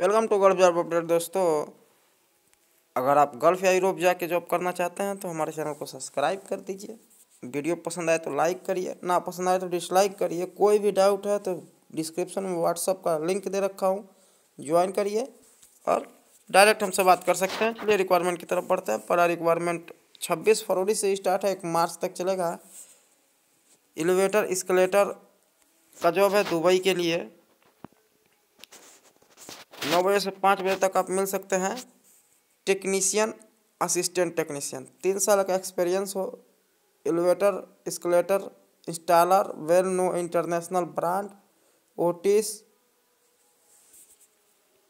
welcome to gulf job update दोस्तों अगर आप गल्फ या यूरोप जाके जॉब करना चाहते हैं तो हमारे चैनल को सब्सक्राइब कर दीजिए वीडियो पसंद आए तो लाइक करिए ना पसंद आए तो डिसलाइक करिए कोई भी डाउट है तो डिस्क्रिप्शन में व्हाट्सअप का लिंक दे रखा हूँ ज्वाइन करिए और डायरेक्ट हमसे बात कर सकते हैं चलिए रिक्वायरमेंट की तरफ बढ़ते हैं पर रिक्वायरमेंट छब्बीस फरवरी से स्टार्ट है एक मार्च तक चलेगा एलिवेटर स्कलेटर का जॉब है दुबई के लिए नौ बजे से पाँच बजे तक आप मिल सकते हैं टेक्नीशियन असिस्टेंट टेक्नीशियन तीन साल का एक्सपीरियंस हो elevator escalator installer well known international brand Otis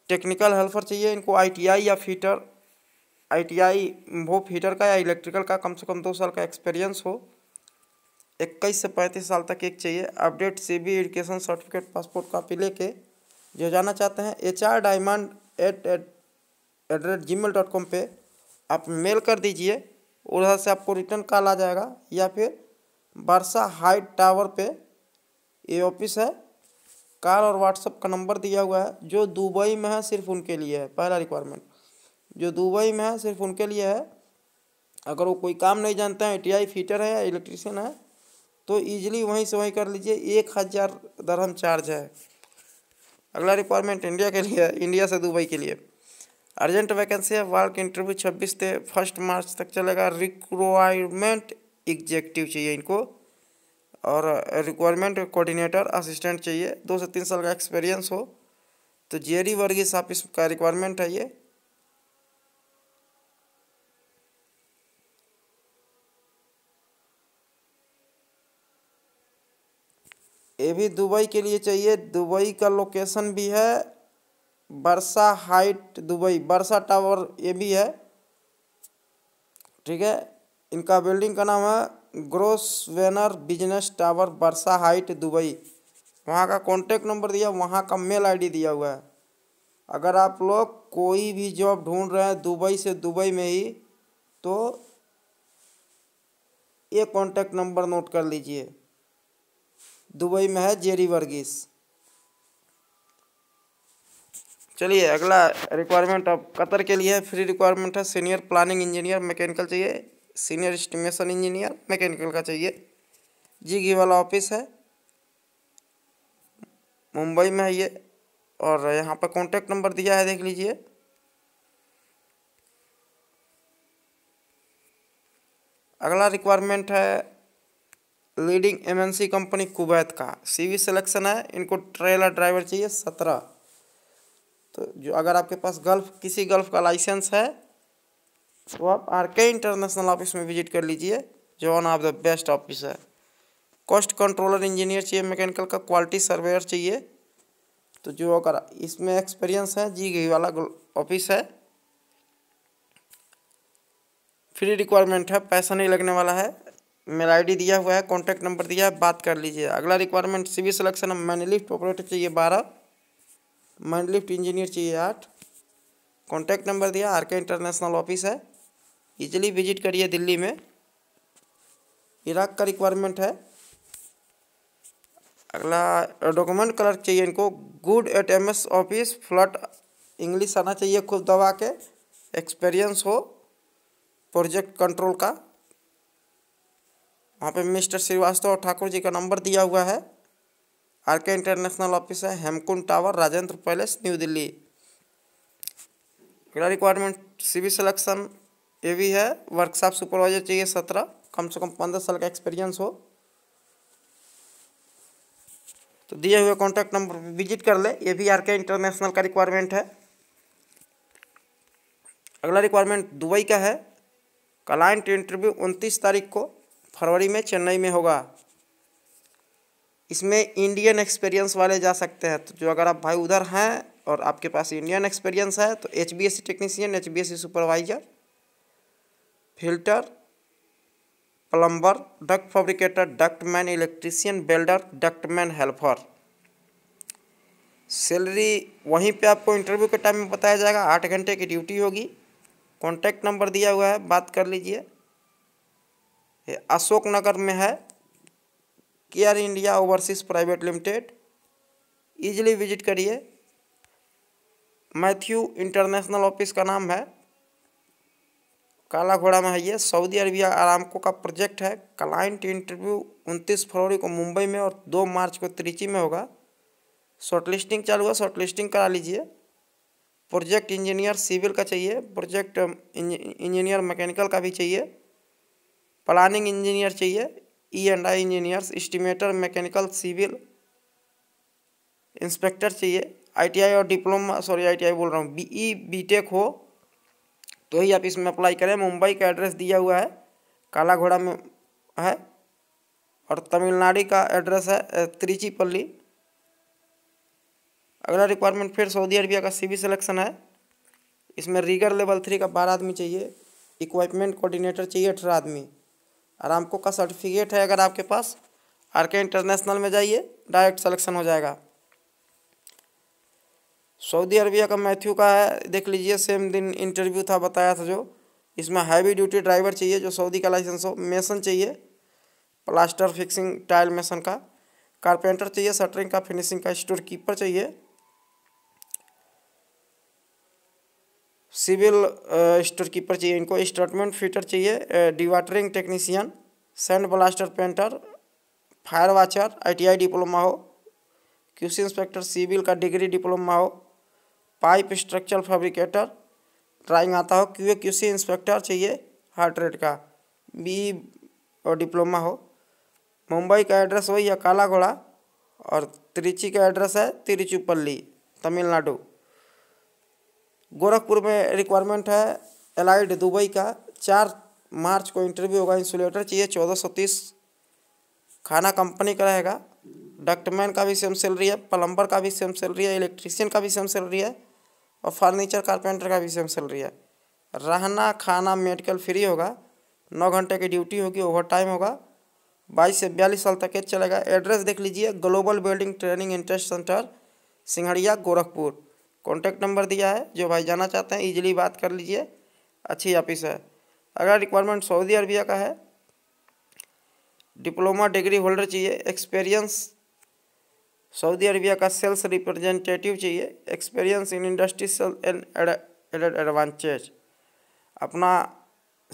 technical helper चाहिए इनको आईटीआई या फीटर आईटीआई वो फीटर का या इलेक्ट्रिकल का कम से कम दो साल का एक्सपीरियंस हो इक्कीस से पैंतीस साल तक एक चाहिए update C B education certificate passport copy लेके जो जाना चाहते हैं H R diamond at at at rate Gmail dot com पर आप मेल कर दीजिए उधर से आपको रिटर्न कॉल आ जाएगा या फिर वर्षा हाइट टावर पे ये ऑफिस है कॉल और व्हाट्सअप का नंबर दिया हुआ है जो दुबई में है सिर्फ उनके लिए है पहला रिक्वायरमेंट जो दुबई में है सिर्फ उनके लिए है अगर वो कोई काम नहीं जानते हैं टी आई है या इलेक्ट्रिशियन है तो ईजिली वहीं से वहीं कर लीजिए एक हज़ार दरहम चार्ज है अगला रिक्वायरमेंट इंडिया के लिए इंडिया से दुबई के लिए अर्जेंट वैकेंसी है वर्क इंटरव्यू छब्बीस से फर्स्ट मार्च तक चलेगा रिक्वायरमेंट एग्जेक्टिव चाहिए इनको और रिक्वायरमेंट कोऑर्डिनेटर असिस्टेंट चाहिए दो से तीन साल का एक्सपीरियंस हो तो जेरी वर्गीस आप इसका रिक्वायरमेंट है ये ये भी दुबई के लिए चाहिए दुबई का लोकेशन भी है बरसा हाइट दुबई बरसा टावर ये भी है ठीक है इनका बिल्डिंग का नाम है Grosvenor business tower Barsha Heights Dubai वहाँ का कॉन्टेक्ट नंबर दिया वहाँ का मेल आईडी दिया हुआ है अगर आप लोग कोई भी जॉब ढूंढ रहे हैं दुबई से दुबई में ही तो ये कॉन्टैक्ट नंबर नोट कर लीजिए दुबई में है जेरी वर्गीस चलिए अगला रिक्वायरमेंट अब कतर के लिए फ्री रिक्वायरमेंट है सीनियर प्लानिंग इंजीनियर मैकेनिकल चाहिए सीनियर इस्टीमेशन इंजीनियर मैकेनिकल का चाहिए जी घी वाला ऑफिस है मुंबई में है ये और यहाँ पर कॉन्टैक्ट नंबर दिया है देख लीजिए अगला रिक्वायरमेंट है लीडिंग एमएनसी कंपनी कुवैत का सीवी सिलेक्शन है इनको ट्रेलर ड्राइवर चाहिए सत्रह तो जो अगर आपके पास गल्फ किसी गल्फ का लाइसेंस है तो आप आर के इंटरनेशनल ऑफिस में विजिट कर लीजिए जो one of the best office है कॉस्ट कंट्रोलर इंजीनियर चाहिए मैकेनिकल का क्वालिटी सर्वेयर चाहिए तो जो अगर इसमें एक्सपीरियंस है जी घी वाला ऑफिस है फ्री रिक्वायरमेंट है पैसा नहीं लगने वाला है मेरा आईडी दिया हुआ है कॉन्टैक्ट नंबर दिया है बात कर लीजिए अगला requirement civil selection man lift operator चाहिए बारह मैन लिफ्ट इंजीनियर चाहिए आठ कॉन्टैक्ट नंबर दिया आर के इंटरनेशनल ऑफिस है इजिली विजिट करिए दिल्ली में इराक का रिक्वायरमेंट है अगला डॉक्यूमेंट क्लर्क चाहिए इनको good at M S office fluent English आना चाहिए खुद दबा के एक्सपीरियंस हो प्रोजेक्ट कंट्रोल का वहाँ पे मिस्टर श्रीवास्तव और ठाकुर जी का नंबर दिया हुआ है आर के इंटरनेशनल ऑफिस है Hemkund tower Rajendra palace new Delhi अगला रिक्वायरमेंट सिविल सिलेक्शन ये भी है वर्कशॉप सुपरवाइजर चाहिए सत्रह कम से कम पंद्रह साल का एक्सपीरियंस हो तो दिए हुए कॉन्टैक्ट नंबर विजिट कर ले ये भी आर के इंटरनेशनल का रिक्वायरमेंट है अगला रिक्वायरमेंट दुबई का है क्लाइंट इंटरव्यू उनतीस तारीख को फरवरी में चेन्नई में होगा इसमें इंडियन एक्सपीरियंस वाले जा सकते हैं तो जो अगर आप भाई उधर हैं और आपके पास इंडियन एक्सपीरियंस है तो H B S C technician H B S C supervisor filter plumber duct fabricator duct man electrician welder duct man helper salary वहीं पे आपको इंटरव्यू के टाइम में बताया जाएगा आठ घंटे की ड्यूटी होगी कॉन्टैक्ट नंबर दिया हुआ है बात कर लीजिए अशोकनगर में है care India overseas private limited easily visit करिए मैथ्यू इंटरनेशनल ऑफिस का नाम है काला घोड़ा में है ये सऊदी अरबिया आरामको का प्रोजेक्ट है क्लाइंट इंटरव्यू उनतीस फरवरी को मुंबई में और दो मार्च को त्रिची में होगा शॉर्ट लिस्टिंग चालू हुआ शॉर्ट लिस्टिंग करा लीजिए प्रोजेक्ट इंजीनियर सिविल का चाहिए प्रोजेक्ट इंजीनियर मैकेनिकल का भी चाहिए प्लानिंग इंजीनियर चाहिए E and I engineers estimator mechanical civil inspector चाहिए आईटीआई और डिप्लोमा सॉरी आईटीआई बोल रहा हूँ बीई बीटेक e, हो तो ही आप इसमें अप्लाई करें मुंबई का एड्रेस दिया हुआ है काला घोड़ा में है और तमिलनाडु का एड्रेस है त्रिचीपल्ली अगला रिक्वायरमेंट फिर सऊदी अरबिया का सी सिलेक्शन है इसमें रीगर लेवल थ्री का बारह आदमी चाहिए इक्वाइपमेंट कोऑर्डिनेटर चाहिए अठारह आदमी आरामको का सर्टिफिकेट है अगर आपके पास आर के इंटरनेशनल में जाइए डायरेक्ट सलेक्शन हो जाएगा सऊदी अरबिया का मैथ्यू का है देख लीजिए सेम दिन इंटरव्यू था बताया था जो इसमें हैवी ड्यूटी ड्राइवर चाहिए जो सऊदी का लाइसेंस हो मेसन चाहिए प्लास्टर फिक्सिंग टाइल मेसन का कारपेंटर चाहिए शटरिंग का फिनिशिंग का स्टोर कीपर चाहिए सिविल स्टोर कीपर चाहिए इनको स्टेटमेंट फिटर चाहिए dewatering technician sand blaster painter fire watcher ITI diploma हो क्यूसी इंस्पेक्टर सिविल का डिग्री डिप्लोमा हो पाइप स्ट्रक्चर फैब्रिकेटर ड्राइंग आता हो क्यू क्यूसी इंस्पेक्टर चाहिए हार्ट रेट का बी और डिप्लोमा हो मुंबई का एड्रेस वही है काला घोड़ा और त्रिची का एड्रेस है तिरुचुपल्ली तमिलनाडु गोरखपुर में रिक्वायरमेंट है एलाइड दुबई का चार मार्च को इंटरव्यू होगा इंसुलेटर चाहिए चौदह सौ तीस खाना कंपनी का रहेगा डक्टमैन का भी सेम सैलरी है प्लम्बर का भी सेम सैलरी है इलेक्ट्रीशियन का भी सेम सैलरी है और फर्नीचर कारपेंटर का भी सेम सैलरी है रहना खाना मेडिकल फ्री होगा नौ घंटे की ड्यूटी होगी ओवर टाइम होगा बाईस से बयालीस साल तक के चलेगा एड्रेस देख लीजिए global building training interest centre Singhadia Gorakhpur contact number दिया है जो भाई जाना चाहते हैं ईजिली बात कर लीजिए अच्छी ऑफिस है अगला रिक्वायरमेंट सऊदी अरबिया का है डिप्लोमा डिग्री होल्डर चाहिए एक्सपीरियंस सऊदी अरबिया का सेल्स रिप्रेजेंटेटिव चाहिए experience in industry sale and added advantage अपना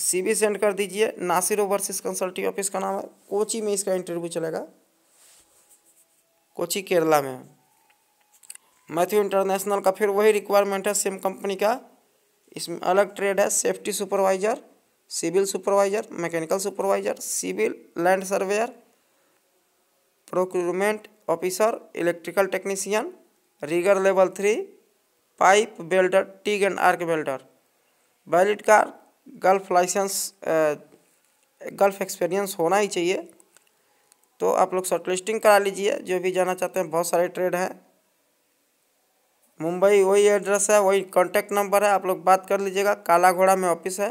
सीवी सेंड कर दीजिए नासिर ओवरसीज कंसल्टिंग ऑफिस का नाम है कोची में इसका इंटरव्यू चलेगा कोची केरला में मैथ्यू इंटरनेशनल का फिर वही रिक्वायरमेंट है सेम कंपनी का इसमें अलग ट्रेड है safety supervisor civil supervisor mechanical supervisor civil land surveyor procurement officer electrical technician rigger level three pipe welder TIG and arc welder valid car Gulf licence Gulf experience होना ही चाहिए तो आप लोग शॉर्ट लिस्टिंग करा लीजिए जो भी जाना चाहते हैं बहुत सारे ट्रेड हैं मुंबई वही एड्रेस है वही कॉन्टैक्ट नंबर है आप लोग बात कर लीजिएगा काला घोड़ा में ऑफिस है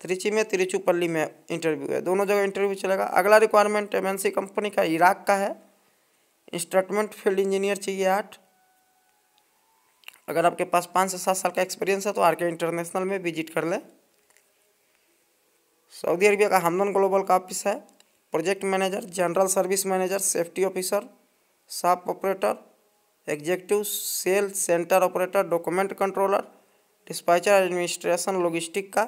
त्रिची में तिरुचुपल्ली में इंटरव्यू है दोनों जगह इंटरव्यू चलेगा अगला रिक्वायरमेंट एम कंपनी का इराक का है इंस्टमेंट फील्ड इंजीनियर चाहिए आठ अगर आपके पास पाँच से सात साल का एक्सपीरियंस है तो आर के इंटरनेशनल में विजिट कर लें सऊदी अरबिया का हमदन ग्लोबल का ऑफिस है project manager general service manager safety officer साफ operator executive cell centre operator document controller dispatcher administration logistic का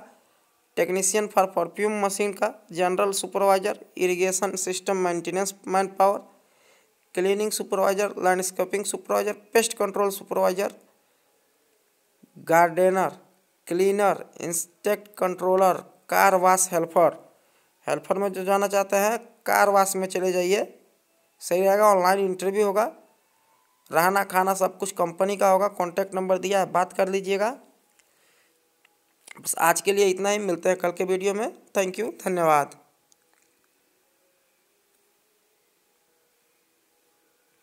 टेक्नीशियन फॉर परफ्यूम मशीन का general supervisor irrigation system maintenance man power cleaning supervisor landscaping supervisor pest control supervisor gardener cleaner insect controller car wash helper helper में जो जाना चाहते हैं car wash में चले जाइए सही रहेगा ऑनलाइन इंटरव्यू होगा रहना खाना सब कुछ कंपनी का होगा कॉन्टैक्ट नंबर दिया है बात कर लीजिएगा बस आज के लिए इतना ही मिलते हैं कल के वीडियो में थैंक यू धन्यवाद